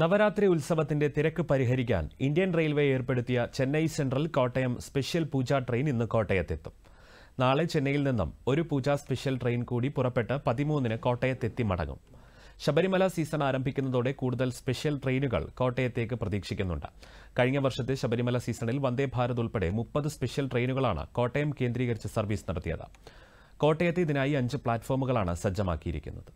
നവരാത്രി ഉത്സവത്തിന്റെ തിരക്ക് പരിഹരിക്കാൻ ഇന്ത്യൻ റെയിൽവേ ഏർപ്പെടുത്തിയ Chennai central Kottayam special Puja train ഇന്ന് കോട്ടയത്തെത്തും നാളെ ചെന്നൈയിൽ നിന്നും ഒരു പൂജ സ്പെഷ്യൽ ട്രെയിൻ കൂടി പുറപ്പെട്ട് പതിമൂന്നിന് കോട്ടയത്തെത്തി മടങ്ങും ശബരിമല സീസൺ ആരംഭിക്കുന്നതോടെ കൂടുതൽ സ്പെഷ്യൽ ട്രെയിനുകൾ കോട്ടയത്തേക്ക് പ്രതീക്ഷിക്കുന്നുണ്ട് കഴിഞ്ഞ വർഷത്തെ ശബരിമല സീസണിൽ വന്ദേ ഭാരത് ഉൾപ്പെടെ മുപ്പത് സ്പെഷ്യൽ ട്രെയിനുകളാണ് കോട്ടയം കേന്ദ്രീകരിച്ച് സർവീസ് നടത്തിയത് കോട്ടയത്ത് ഇതിനായി അഞ്ച് പ്ലാറ്റ്ഫോമുകളാണ് സജ്ജമാക്കിയിരിക്കുന്നത്